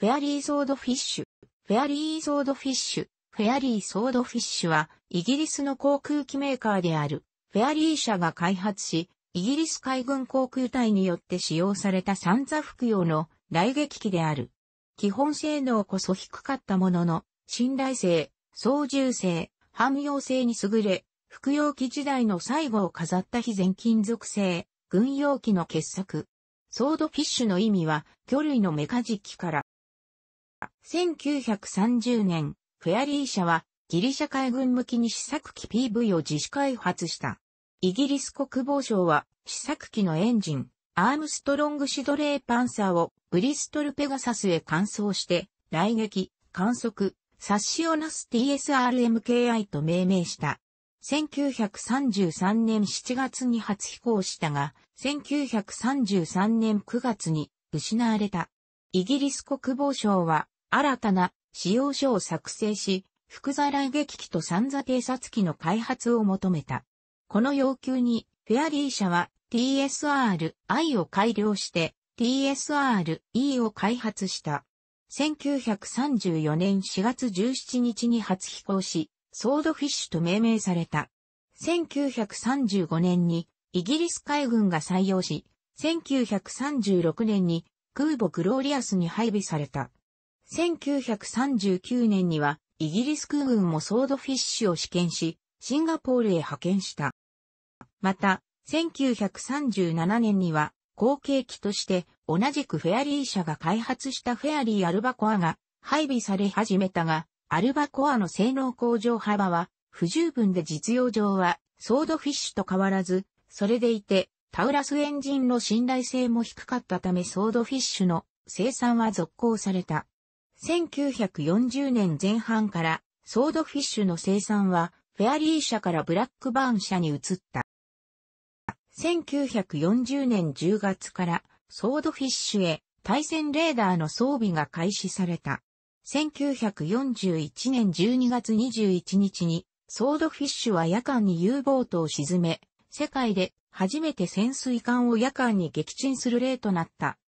フェアリーソードフィッシュ。フェアリーソードフィッシュ。フェアリーソードフィッシュは、イギリスの航空機メーカーである、フェアリー社が開発し、イギリス海軍航空隊によって使用された三座服用の雷撃機である。基本性能こそ低かったものの、信頼性、操縦性、汎用性に優れ、服用機時代の最後を飾った非全金属製、軍用機の傑作。ソードフィッシュの意味は、魚類のメカジキから、1930年、フェアリー社はギリシャ海軍向きに試作機 PV を自主開発した。イギリス国防省は試作機のエンジン、アームストロングシドレーパンサーをブリストルペガサスへ換装して、来撃、観測、察しをなす TSRMKI と命名した。1933年7月に初飛行したが、1933年9月に失われた。イギリス国防省は、新たな使用書を作成し、複座雷撃機と三座偵察機の開発を求めた。この要求に、フェアリー社は TSR-I を改良して TSR-E を開発した。1934年4月17日に初飛行し、ソードフィッシュと命名された。1935年にイギリス海軍が採用し、1936年に空母グローリアスに配備された。1939年には、イギリス空軍もソードフィッシュを試験し、シンガポールへ派遣した。また、1937年には、後継機として、同じくフェアリー社が開発したフェアリーアルバコアが配備され始めたが、アルバコアの性能向上幅は不十分で実用上はソードフィッシュと変わらず、それでいてタウラスエンジンの信頼性も低かったためソードフィッシュの生産は続行された。1940年前半からソードフィッシュの生産はフェアリー社からブラックバーン社に移った。1940年10月からソードフィッシュへ対戦レーダーの装備が開始された。1941年12月21日にソードフィッシュは夜間に U ボートを沈め、世界で初めて潜水艦を夜間に撃沈する例となった。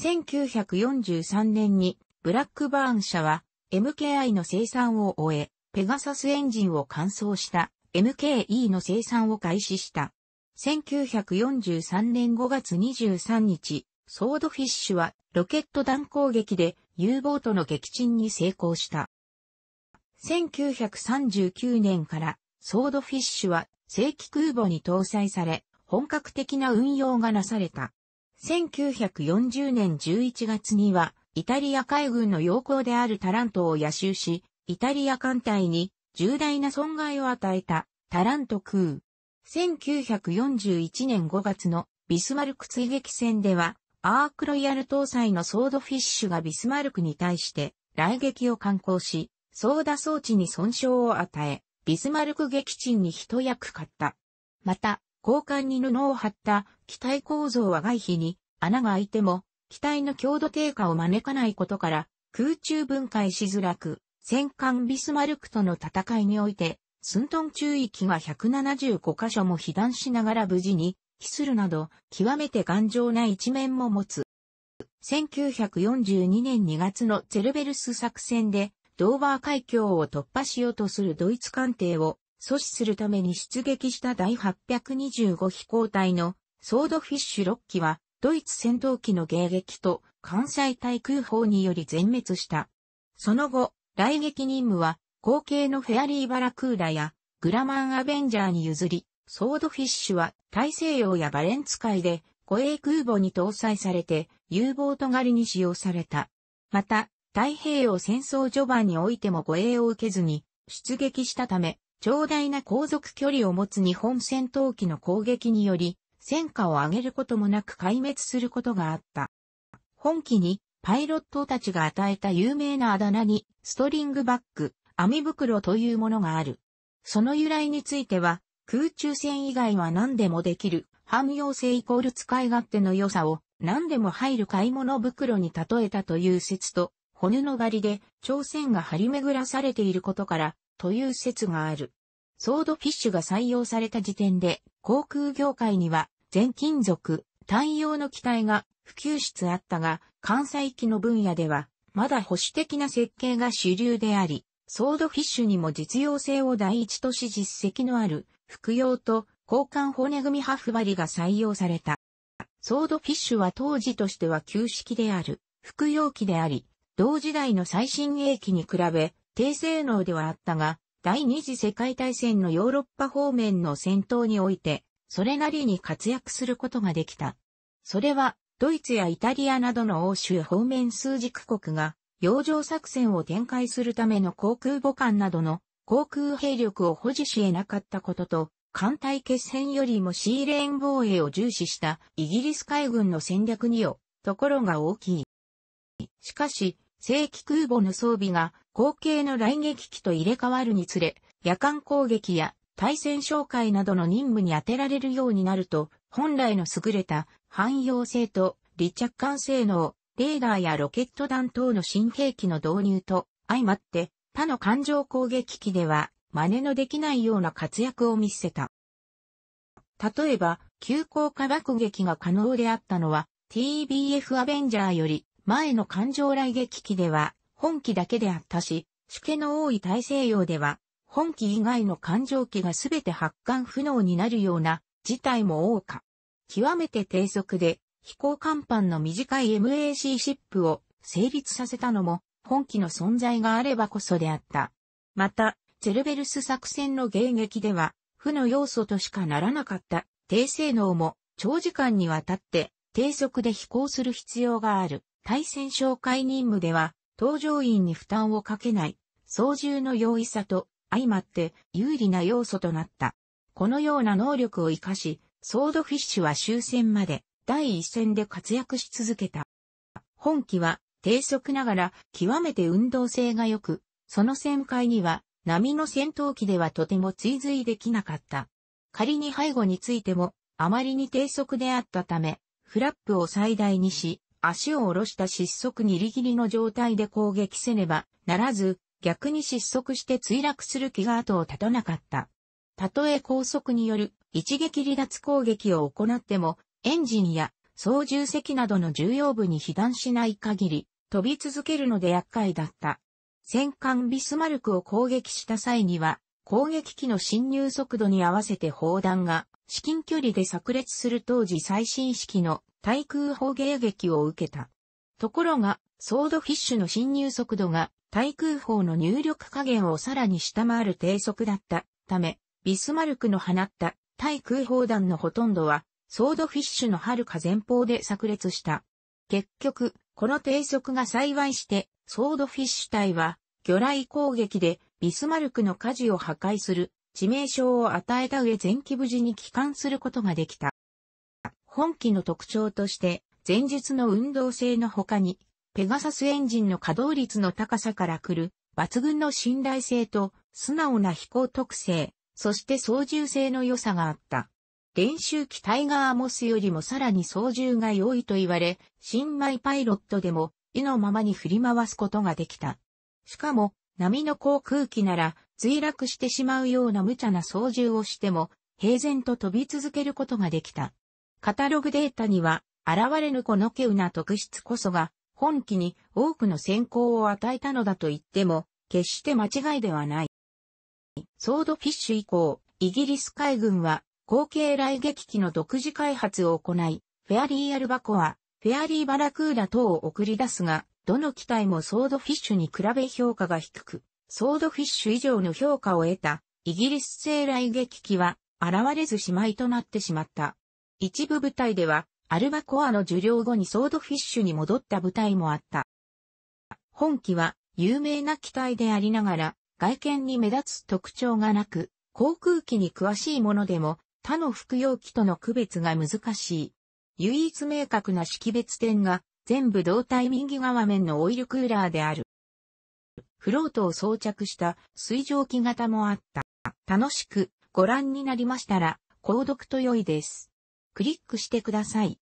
1943年にブラックバーン社は MKI の生産を終え、ペガサスエンジンを完走した MKE の生産を開始した。1943年5月23日、ソードフィッシュはロケット弾攻撃で U ボートの撃沈に成功した。1939年からソードフィッシュは正規空母に搭載され、本格的な運用がなされた。1940年11月には、イタリア海軍の要項であるタラントを夜襲し、イタリア艦隊に重大な損害を与えたタラント空。1941年5月のビスマルク追撃戦では、アークロイヤル搭載のソードフィッシュがビスマルクに対して、来撃を観光し、ソーダ装置に損傷を与え、ビスマルク撃沈に一役買った。また、交換に布を張った機体構造は外皮に穴が開いても、機体の強度低下を招かないことから、空中分解しづらく、戦艦ビスマルクとの戦いにおいて、寸ン中域が175箇所も被弾しながら無事に、飛するなど、極めて頑丈な一面も持つ。1942年2月のゼルベルス作戦で、ドーバー海峡を突破しようとするドイツ艦艇を阻止するために出撃した第825飛行隊のソードフィッシュ6機はドイツ戦闘機の迎撃と関西対空砲により全滅した。その後、来撃任務は後継のフェアリーバラクーラやグラマンアベンジャーに譲り、ソードフィッシュは大西洋やバレンツ海で護衛空母に搭載されて U ボート狩りに使用された。また、太平洋戦争序盤においても護衛を受けずに出撃したため、長大な航続距離を持つ日本戦闘機の攻撃により、戦果を上げることもなく壊滅することがあった。本機にパイロットたちが与えた有名なあだ名に、ストリングバッグ、網袋というものがある。その由来については、空中戦以外は何でもできる、汎用性イコール使い勝手の良さを何でも入る買い物袋に例えたという説と、骨の狩りで、朝鮮が張り巡らされていることから、という説がある。ソードフィッシュが採用された時点で、航空業界には、全金属、太陽の機体が普及しつあったが、関西機の分野では、まだ保守的な設計が主流であり、ソードフィッシュにも実用性を第一とし実績のある、服用と交換骨組みハフ針が採用された。ソードフィッシュは当時としては旧式である、服用機であり、同時代の最新鋭機に比べ、低性能ではあったが、第二次世界大戦のヨーロッパ方面の戦闘において、それなりに活躍することができた。それは、ドイツやイタリアなどの欧州方面数軸国が、洋上作戦を展開するための航空母艦などの航空兵力を保持し得なかったことと、艦隊決戦よりもシーレーン防衛を重視したイギリス海軍の戦略によ、ところが大きい。しかし、正規空母の装備が後継の来撃機と入れ替わるにつれ、夜間攻撃や対戦哨戒などの任務に当てられるようになると、本来の優れた汎用性と離着艦性能、レーダーやロケット弾等の新兵器の導入と相まって他の艦上攻撃機では真似のできないような活躍を見せた。例えば、急降下爆撃が可能であったのは TBF アベンジャーより前の環状来撃機では、本機だけであったし、主家の多い大西洋では、本機以外の環状機がすべて発艦不能になるような事態も多か。極めて低速で、飛行甲板の短い MAC シップを成立させたのも、本機の存在があればこそであった。また、ゼルベルス作戦の迎撃では、負の要素としかならなかった低性能も長時間にわたって低速で飛行する必要がある。対戦紹介任務では、搭乗員に負担をかけない、操縦の容易さと相まって有利な要素となった。このような能力を活かし、ソードフィッシュは終戦まで第一戦で活躍し続けた。本機は低速ながら極めて運動性が良く、その旋回には波の戦闘機ではとても追随できなかった。仮に背後についてもあまりに低速であったため、フラップを最大にし、足を下ろした失速ギリギリの状態で攻撃せねばならず、逆に失速して墜落する気が後を絶たなかった。たとえ高速による一撃離脱攻撃を行っても、エンジンや操縦席などの重要部に被弾しない限り、飛び続けるので厄介だった。戦艦ビスマルクを攻撃した際には、攻撃機の侵入速度に合わせて砲弾が至近距離で炸裂する当時最新式の対空砲迎撃を受けた。ところが、ソードフィッシュの侵入速度が対空砲の入力加減をさらに下回る低速だったため、ビスマルクの放った対空砲弾のほとんどは、ソードフィッシュの遥か前方で炸裂した。結局、この低速が幸いして、ソードフィッシュ隊は、魚雷攻撃でビスマルクの舵を破壊する致命傷を与えた上前期無事に帰還することができた。本機の特徴として、前述の運動性の他に、ペガサスエンジンの稼働率の高さから来る、抜群の信頼性と、素直な飛行特性、そして操縦性の良さがあった。練習機タイガーモスよりもさらに操縦が良いと言われ、新米パイロットでも、意のままに振り回すことができた。しかも、波の航空機なら、墜落してしまうような無茶な操縦をしても、平然と飛び続けることができた。カタログデータには、現れぬこの稀有な特質こそが、本期に多くの選考を与えたのだと言っても、決して間違いではない。ソードフィッシュ以降、イギリス海軍は、後継雷撃機の独自開発を行い、フェアリーアルバコア、フェアリーバラクーダ等を送り出すが、どの機体もソードフィッシュに比べ評価が低く、ソードフィッシュ以上の評価を得た、イギリス製雷撃機は、現れずしまいとなってしまった。一部部隊では、アルバコアの受領後にソードフィッシュに戻った部隊もあった。本機は有名な機体でありながら、外見に目立つ特徴がなく、航空機に詳しいものでも他の服用機との区別が難しい。唯一明確な識別点が全部胴体右側面のオイルクーラーである。フロートを装着した水蒸気型もあった。楽しくご覧になりましたら、購読と良いです。クリックしてください。